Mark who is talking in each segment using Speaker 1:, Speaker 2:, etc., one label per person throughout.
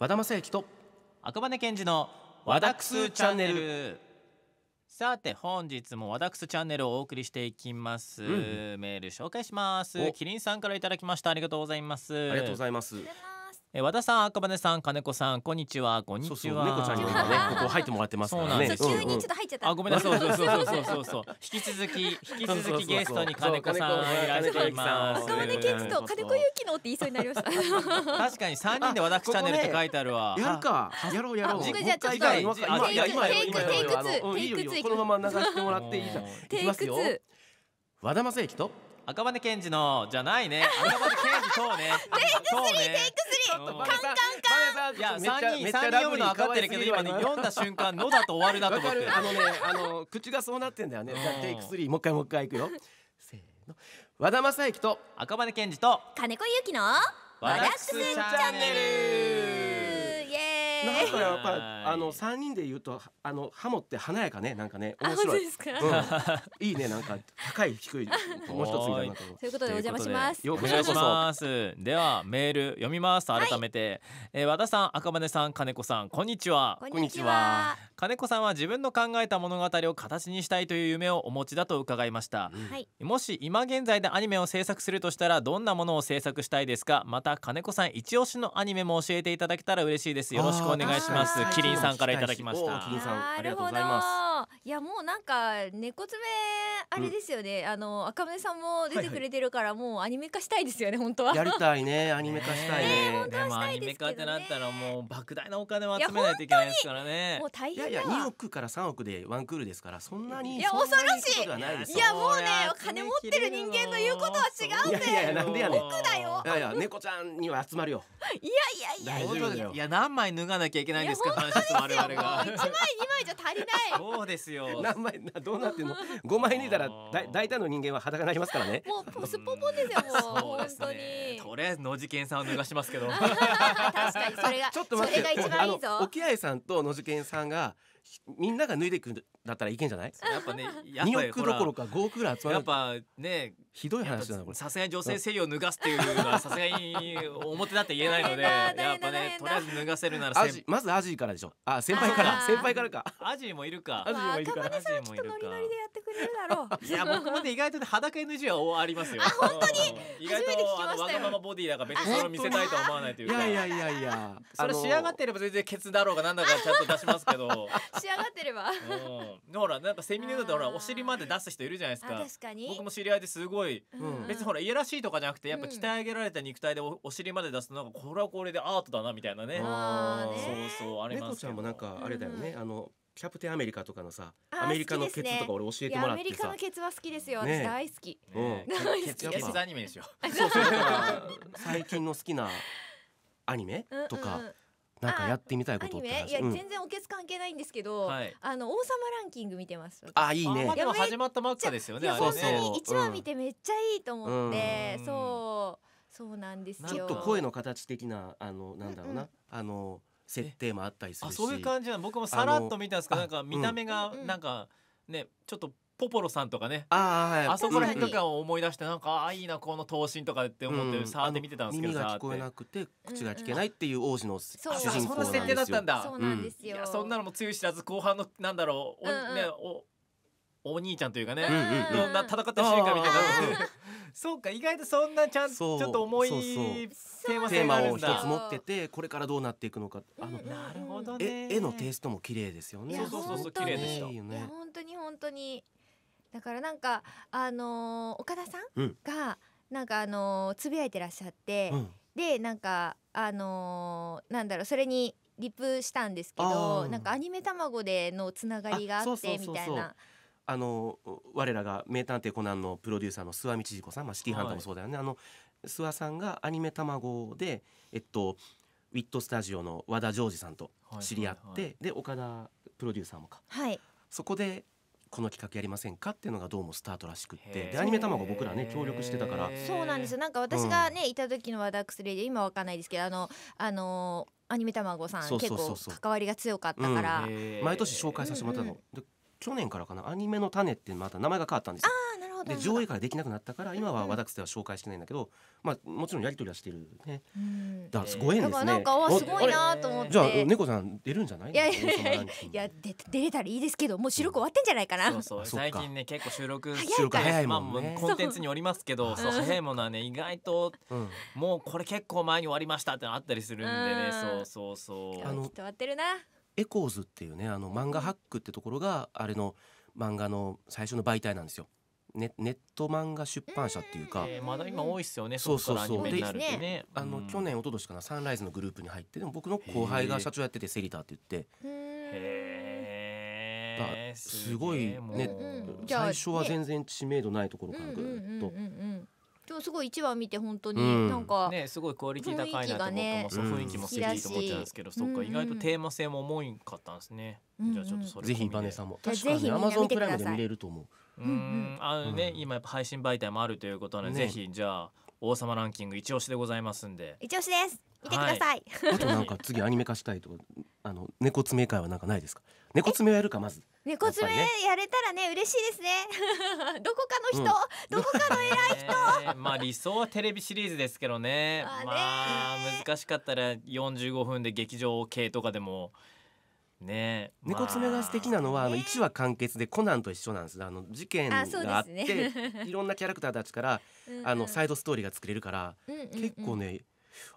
Speaker 1: 和田正幸と
Speaker 2: 赤羽健二の和田クスチャンネルさて本日も和田クスチャンネルをお送りしていきます、うん、メール紹介しますキリンさんからいきましたありがとうございますありがとうございますえ和田さん赤羽さん金子さんこんにちはこんにちは猫ちゃんにもね ここ入ってもらってますからね急にちょっと入っちゃったあごめんなさいそうそうそうそうそう引き続き引き続きゲストに金子さんいらしています赤羽健二と金子ゆ
Speaker 3: きのって言いそうになりました
Speaker 2: 確かに三人で和田チャンネルって書いてあるわやるかやろうやろうじゃちょっとテイクテイク2テイク2このまま流してもらっていいじゃんテイク2和田正幸と赤羽健二のじゃないね赤羽健二とねテイク3テイクとカンカンカ
Speaker 1: ンいや三人三人読むの分かってるけど今ね読んだ瞬間「の」だと終わるなと思ってあのねあの口がそうなってんだよねじゃテイク3もう一回もう一回いくよせーの和田正幸と赤羽健二と
Speaker 3: 金子ゆきの「和田すチャンネル」イエーなんかやっぱあ
Speaker 1: の三人で言うとあのハモって華やかねなんかね面白いいいねなんか高い低い もう一つみたいなとそ
Speaker 3: ういうことでお邪魔しま
Speaker 2: すよろしくお願いしますではメール読みます改めて、え和田さん赤羽さん金子さんこんにちはこんにちは金子さんは自分の考えた物語を形にしたいという夢をお持ちだと伺いました、はいもし今現在でアニメを制作するとしたらどんなものを制作したいですかまた金子さん一押しのアニメも教えていただけたら嬉しいですよろしくお願いしますキリンさんからいただきましたキリンさん
Speaker 3: ありがとうございますいやもうなんか猫爪あれですよね、うん、あの赤目さんも出てくれてるから、もうアニメ化したいですよね本当はやりた
Speaker 1: いねアニメ化したいねね本当はしたい
Speaker 2: ですけど、ね、アニメ化ってなったら
Speaker 1: もう莫大なお金を集めないといけないですからねもう大変いやいや2億から3億でワンクールですからそん
Speaker 3: なにいや恐ろしいいやもうね金持ってる人間の言うことは違うんだいやいやなんでやねんいやいや猫ち
Speaker 2: ゃんには集まるよ
Speaker 3: いやいやいや大丈夫だ
Speaker 2: よいや何枚脱がなきゃいけないんですか話我々が1枚2枚じゃ足りないそうですよ
Speaker 1: 何枚どうなってんの5枚にだたら大体の人間は裸になりますからね
Speaker 3: もうすっぽんぽんで
Speaker 2: すよもう本当にとり
Speaker 1: あえず野次健さんを脱がしますけど 確
Speaker 2: かにそれがちょ
Speaker 1: っとそれが一番いいぞ沖合さんと野次健さんがみんなが脱いでいくんだったらいけんじゃない
Speaker 2: やっぱね2億どころか5億ぐらい集まるやっぱね
Speaker 1: ひどい話だなこれさすがに女性性
Speaker 2: を脱がすっていうのは さすがに表だって言えないので やっぱねとりあえず脱がせるならま
Speaker 1: ずアジからでしょあ先輩から
Speaker 2: 先輩からかアジもいるかアジもいるかアジもいるか いや僕もで意外とね裸 NG はありますよ本当に意外とあのわがままボディだ
Speaker 3: から別にそれを見せたいとは思わないというかいや
Speaker 2: いやいやいやそれ仕上がってれば全然ケツだろうがなんだかちゃんと出しますけど
Speaker 3: 仕上がってれば
Speaker 2: ほらなんかセミネーだとほらお尻まで出す人いるじゃないですか確かに僕も知り合いですごいごい、うん、別にほらいやらしいとかじゃなくてやっぱ鍛え上げられた肉体でおお尻まで出すのなんかこれはこれでアートだなみたいなねそ
Speaker 1: うそうありますけど猫ちゃんもなんかあれだよね、あのキャプテンアメリカとかのさアメリカのケツとか俺教えてもらってさ、アメリカのケ
Speaker 3: ツは好きですよ、ね、大好き、ね、うん、ケツ
Speaker 1: ケツア
Speaker 2: ニメでしょ
Speaker 3: 最
Speaker 1: 近の好きなアニメとか、うんうんなんかやってみたいことって話いや、うん、全
Speaker 3: 然おけつ関係ないんですけど、はい、あの王様ランキング見てますあいいねでも始まったばっかですよね本当に1話見てめっちゃいいと思って、うん、そうそうなんですよちょっと声
Speaker 1: の形的なあのなんだろうな、うんうん、あの設定もあったりするしそういう感じな僕もさらっと見たんですけどなんか見た目
Speaker 2: がなんか、ねちょっとポポロさんとかね
Speaker 1: あ,、はい、あそこら辺とか
Speaker 2: を思い出してなんかあいいなこの闘神とかって思って触って見てたんですけど耳が聞こえな
Speaker 1: くて口が聞けないっていう王子の主人公なんですよそんな設定だったんだ
Speaker 2: そんなのも強い知らず後半のなんだろうお、ねおお兄ちゃんというかね、うんうん、戦った瞬間みたいな そうか意外と
Speaker 1: そんなちゃんちょっと重いテーマを一つ持っててこれからどうなっていくのかあのなるほど絵のテイストも綺麗ですよねそうそうそう綺麗でした、本
Speaker 3: 当に本当にだからなんかあのー、岡田さんが、なんかあのー、つぶやいてらっしゃって、うん、でなんかあのー、なんだろうそれにリプしたんですけどなんかアニメ卵でのつながりがあってみたいな。
Speaker 1: あの我らが名探偵コナンのプロデューサーの諏訪道子さん、まあ、シティハンターもそうだよね、はい、あの諏訪さんがアニメ卵でえっとウィットスタジオの和田ジョージさんと知り合って、で岡田プロデューサーもか、はい、そこでこの企画やりませんかっていうのがどうもスタートらしくってでアニメ卵僕らね協力してたからそうなんですよ
Speaker 3: なんか私がね、うん、いた時のワダックスレディ今わかんないですけどあのあのアニメ卵さん結構関わりが強かったから、うん、毎年紹介させてもらったの、うんう
Speaker 1: ん、で去年からかなアニメの種ってまた名前が変わったんですよで上映からできなくなったから今は私では紹介してないんだけど、まあもちろんやり取りはしてるね、うん、だご縁ですねなんかすごいなと
Speaker 3: 思ってじゃあ猫
Speaker 2: さん出るんじゃないいやい
Speaker 3: や出れたらいいですけどもう収録終わってんじゃないかな最近ね
Speaker 2: 結構収録収録早いもんね、コンテンツにおりますけどそう早いものはね意外と、もうこれ結構前に終わりましたってあったりするんでね、そうそうそう
Speaker 3: あのきっと終わってるな
Speaker 1: エコーズっていうねあの漫画ハックってところがあれの漫画の最初の媒体なんですよ。ネネット漫画出版社っていうか、えー、まだ今多
Speaker 2: いっすよねそうそうそうで、ね、あの、
Speaker 1: 去年一昨年かなサンライズのグループに入ってでも僕の後輩が社長やっててセリターって言ってへえすごいね、最初は全然知名度ないところか
Speaker 3: らぐっと。うんうんうんうん今日すごい一話見て本当になんか、ねすごいクオリティ高いなと思ってます、雰囲気も好きと思ってたんですけど、そっか意外とテ
Speaker 2: ーマ性も重いかったんですね、じゃあちょっとそれぜひバネさんも確かにアマゾンプライムで見れると思ううん、あのね、今やっぱ配信媒体もあるということなので、ぜひじゃあ王様ランキング一押しでございますんで
Speaker 3: 一押しです見てください、はい、あとなんか
Speaker 1: 次アニメ化したいとかあの猫爪会はなんかないですか猫爪やるかまず
Speaker 3: 猫爪やれたらね嬉しいですね どこかの人、うん、どこかの偉
Speaker 2: い人まあ理想はテレビシリーズですけどねまあ難しかったら45分で劇場系とかでもね猫爪が
Speaker 1: 素敵なのは、あ、の1話完結でコナンと一緒なんですあの事件があって、ね、いろんなキャラクターたちからうん、あのサイドストーリーが作れるから、うん
Speaker 3: うんうん、結構
Speaker 1: ね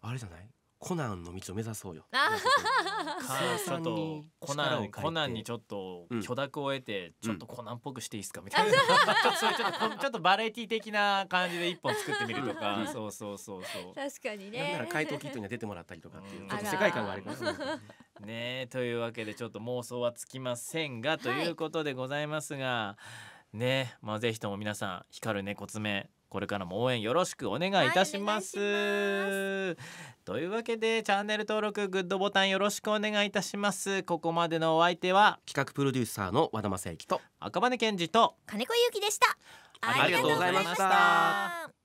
Speaker 1: あれじゃないコナンの道を目指そうよ。
Speaker 3: 母さんと
Speaker 2: コナンコナンにちょっと許諾を得て、ちょっとコナンっぽくしていいですかみたいな、ちょっとちょっとバラエティ的な感じで一本作ってみるとか、そうそうそうそう確か
Speaker 3: にね。だから怪盗
Speaker 2: キットに出てもらったりとかっていう、ちょっと世界観が ありますね。ねというわけでちょっと妄想はつきませんがということでございますが、はい、ねまあぜひとも皆さん光る猫爪これからも応援よろしくお願いいたしますはいます、というわけでチャンネル登録グッドボタンよろしくお願いいたしますここまでのお相手は企画プロデューサーの和田正幸と赤羽健二と
Speaker 3: 金子祐希でしたありがとうございました